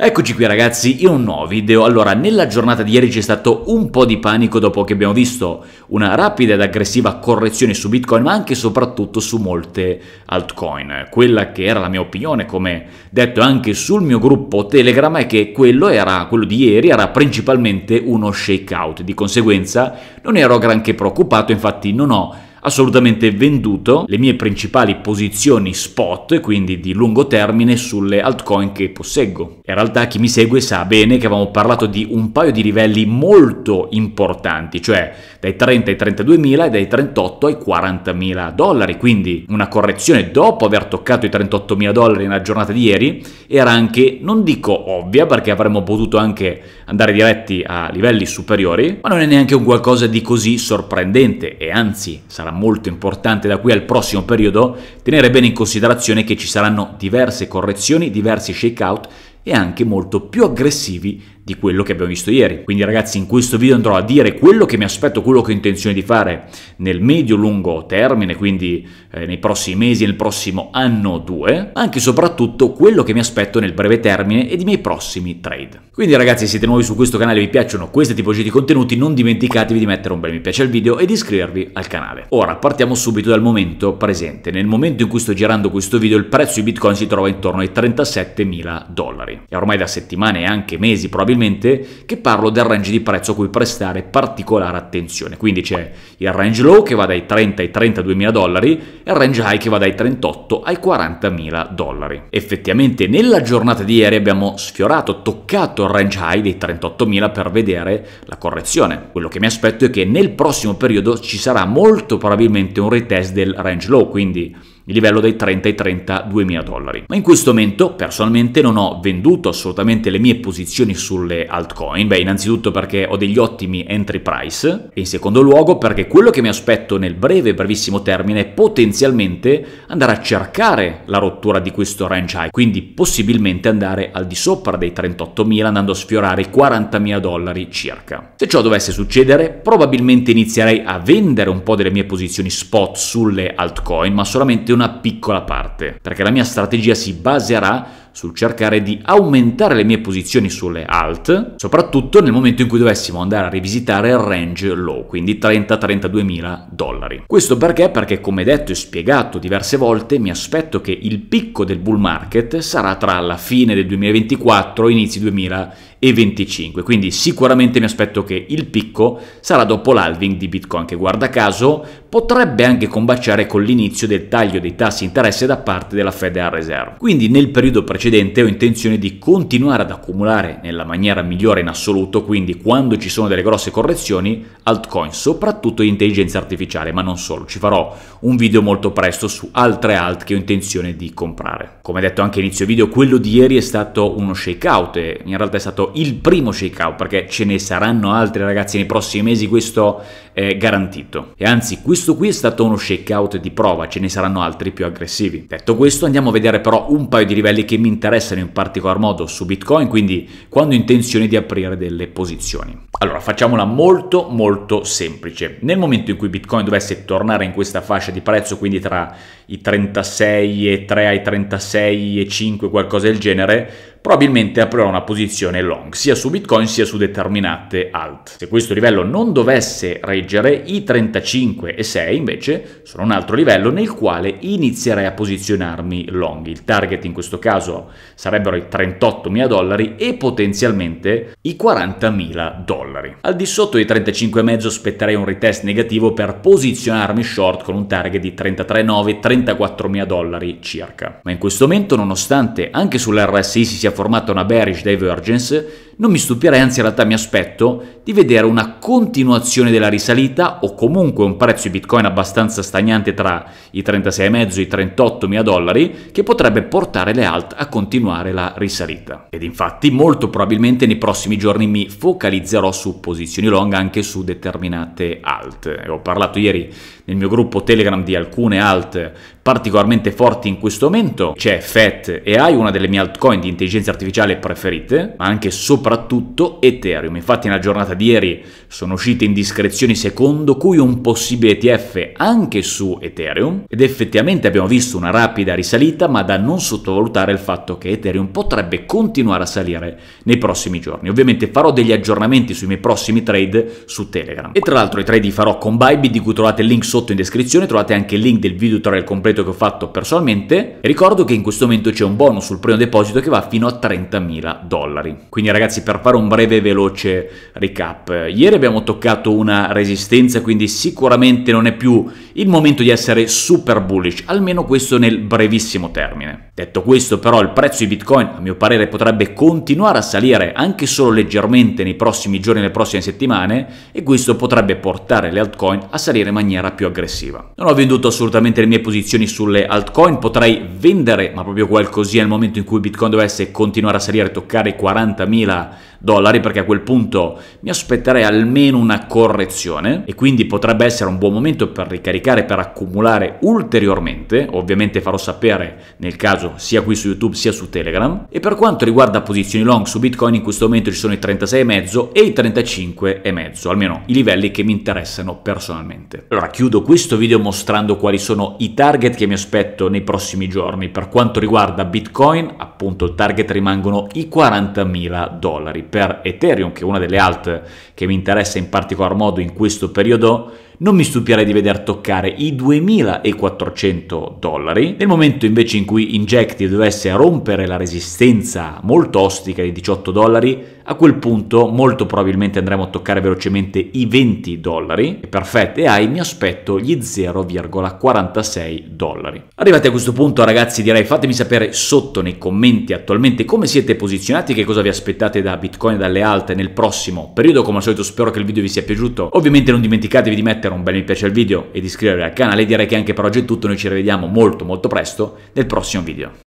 Eccoci qui ragazzi in un nuovo video. Allora, nella giornata di ieri c'è stato un po' di panico dopo che abbiamo visto una rapida ed aggressiva correzione su Bitcoin, ma anche e soprattutto su molte altcoin. Quella che era la mia opinione, come detto anche sul mio gruppo Telegram, è che quello, era, quello di ieri era principalmente uno shakeout. Di conseguenza non ero granché preoccupato, infatti non ho assolutamente venduto le mie principali posizioni spot, quindi di lungo termine, sulle altcoin che posseggo. In realtà chi mi segue sa bene che avevamo parlato di un paio di livelli molto importanti, cioè dai 30 ai 32 mila e dai 38 ai 40 mila dollari, quindi una correzione dopo aver toccato i 38 mila dollari nella giornata di ieri era anche, non dico ovvia, perché avremmo potuto anche andare diretti a livelli superiori, ma non è neanche un qualcosa di così sorprendente e anzi sarà molto importante da qui al prossimo periodo tenere bene in considerazione che ci saranno diverse correzioni, diversi shakeout e anche molto più aggressivi di quello che abbiamo visto ieri. Quindi ragazzi in questo video andrò a dire quello che mi aspetto, quello che ho intenzione di fare nel medio-lungo termine, quindi eh, nei prossimi mesi, nel prossimo anno o due, anche e soprattutto quello che mi aspetto nel breve termine e i miei prossimi trade. Quindi ragazzi se siete nuovi su questo canale e vi piacciono queste tipologie di contenuti non dimenticatevi di mettere un bel mi piace al video e di iscrivervi al canale. Ora partiamo subito dal momento presente. Nel momento in cui sto girando questo video il prezzo di Bitcoin si trova intorno ai 37.000 dollari. E ormai da settimane e anche mesi probabilmente probabilmente che parlo del range di prezzo a cui prestare particolare attenzione. Quindi c'è il range low che va dai 30 ai 32 mila dollari e il range high che va dai 38 ai 40 mila dollari. Effettivamente nella giornata di ieri abbiamo sfiorato, toccato il range high dei 38 mila per vedere la correzione. Quello che mi aspetto è che nel prossimo periodo ci sarà molto probabilmente un retest del range low, quindi il livello dai 30 ai 32 mila dollari. Ma in questo momento personalmente non ho venduto assolutamente le mie posizioni sulle altcoin, beh innanzitutto perché ho degli ottimi entry price e in secondo luogo perché quello che mi aspetto nel breve e brevissimo termine è potenzialmente andare a cercare la rottura di questo range high, quindi possibilmente andare al di sopra dei 38 mila andando a sfiorare i 40 mila dollari circa. Se ciò dovesse succedere probabilmente inizierei a vendere un po' delle mie posizioni spot sulle altcoin, ma solamente un una piccola parte, perché la mia strategia si baserà sul cercare di aumentare le mie posizioni sulle alt, soprattutto nel momento in cui dovessimo andare a rivisitare il range low, quindi 30-32 mila dollari. Questo perché? Perché come detto e spiegato diverse volte mi aspetto che il picco del bull market sarà tra la fine del 2024 e inizi 2025 Quindi sicuramente mi aspetto che il picco sarà dopo l'halving di Bitcoin, che guarda caso potrebbe anche combaciare con l'inizio del taglio dei tassi interesse da parte della Federal Reserve. Quindi nel periodo precedente precedente ho intenzione di continuare ad accumulare nella maniera migliore in assoluto, quindi quando ci sono delle grosse correzioni, altcoin, soprattutto di intelligenza artificiale, ma non solo, ci farò un video molto presto su altre alt che ho intenzione di comprare. Come detto anche inizio video, quello di ieri è stato uno shakeout e in realtà è stato il primo shakeout perché ce ne saranno altri ragazzi nei prossimi mesi, questo è garantito. E anzi, questo qui è stato uno shakeout di prova, ce ne saranno altri più aggressivi. Detto questo, andiamo a vedere però un paio di livelli che mi interessano in particolar modo su Bitcoin, quindi quando ho intenzione di aprire delle posizioni. Allora, facciamola molto molto semplice. Nel momento in cui Bitcoin dovesse tornare in questa fascia di prezzo, quindi tra i 36,3 ai 36,5, qualcosa del genere, probabilmente aprirò una posizione long, sia su Bitcoin sia su determinate alt. Se questo livello non dovesse reggere, i 35 e 6 invece sono un altro livello nel quale inizierei a posizionarmi long. Il target in questo caso sarebbero i 38.000 dollari e potenzialmente i 40.000 dollari. Al di sotto dei 35,5 aspetterei un retest negativo per posizionarmi short con un target di 33,9-34.000 dollari circa. Ma in questo momento, nonostante anche sull'RSI si sia formata una bearish divergence non mi stupirei, anzi in realtà mi aspetto, di vedere una continuazione della risalita o comunque un prezzo di Bitcoin abbastanza stagnante tra i 36,5 e i 38 mila dollari che potrebbe portare le alt a continuare la risalita. Ed infatti molto probabilmente nei prossimi giorni mi focalizzerò su posizioni long anche su determinate alt. E ho parlato ieri nel mio gruppo Telegram di alcune alt particolarmente forti in questo momento. C'è FAT e AI, una delle mie altcoin di intelligenza artificiale preferite, ma anche soprattutto soprattutto Ethereum. Infatti nella giornata di ieri sono uscite indiscrezioni secondo cui un possibile ETF anche su Ethereum ed effettivamente abbiamo visto una rapida risalita ma da non sottovalutare il fatto che Ethereum potrebbe continuare a salire nei prossimi giorni. Ovviamente farò degli aggiornamenti sui miei prossimi trade su Telegram. E tra l'altro i trade li farò con Bybit di cui trovate il link sotto in descrizione, trovate anche il link del video tutorial completo che ho fatto personalmente e ricordo che in questo momento c'è un bonus sul primo deposito che va fino a 30.000 dollari. Quindi ragazzi ragazzi, per fare un breve e veloce recap, ieri abbiamo toccato una resistenza, quindi sicuramente non è più il momento di essere super bullish, almeno questo nel brevissimo termine. Detto questo, però, il prezzo di Bitcoin, a mio parere, potrebbe continuare a salire anche solo leggermente nei prossimi giorni, nelle prossime settimane, e questo potrebbe portare le altcoin a salire in maniera più aggressiva. Non ho venduto assolutamente le mie posizioni sulle altcoin, potrei vendere, ma proprio qualcosina nel momento in cui Bitcoin dovesse continuare a salire e toccare i 40.000 dollari perché a quel punto mi aspetterei almeno una correzione e quindi potrebbe essere un buon momento per ricaricare, per accumulare ulteriormente, ovviamente farò sapere nel caso sia qui su YouTube sia su Telegram e per quanto riguarda posizioni long su Bitcoin in questo momento ci sono i 36,5 e i 35,5, almeno i livelli che mi interessano personalmente. Allora chiudo questo video mostrando quali sono i target che mi aspetto nei prossimi giorni per quanto riguarda Bitcoin, a appunto il target rimangono i 40.000 dollari. Per Ethereum, che è una delle alt che mi interessa in particolar modo in questo periodo, non mi stupirei di veder toccare i 2400 dollari. Nel momento invece in cui Injective dovesse rompere la resistenza molto ostica di 18 dollari, a quel punto molto probabilmente andremo a toccare velocemente i 20 dollari. E perfetto, e ai mi aspetto gli 0,46 dollari. Arrivati a questo punto ragazzi direi fatemi sapere sotto nei commenti attualmente come siete posizionati, che cosa vi aspettate da Bitcoin e dalle alte nel prossimo periodo. Come al solito spero che il video vi sia piaciuto. Ovviamente non dimenticatevi di mettere mettere un bel mi piace al video ed iscrivervi al canale. Direi che anche per oggi è tutto, noi ci rivediamo molto molto presto nel prossimo video.